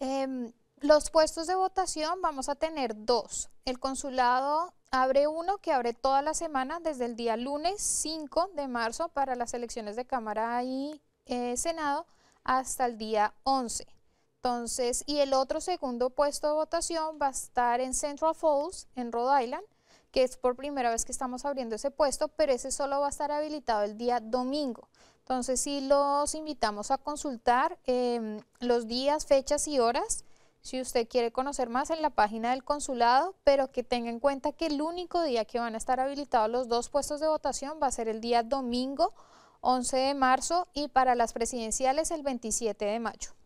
Em, los puestos de votación vamos a tener dos. El consulado abre uno que abre toda la semana desde el día lunes 5 de marzo para las elecciones de Cámara y eh, Senado hasta el día 11. Entonces, y el otro segundo puesto de votación va a estar en Central Falls, en Rhode Island, que es por primera vez que estamos abriendo ese puesto, pero ese solo va a estar habilitado el día domingo. Entonces, sí los invitamos a consultar em, los días, fechas y horas. Si usted quiere conocer más en la página del consulado, pero que tenga en cuenta que el único día que van a estar habilitados los dos puestos de votación va a ser el día domingo 11 de marzo y para las presidenciales el 27 de mayo.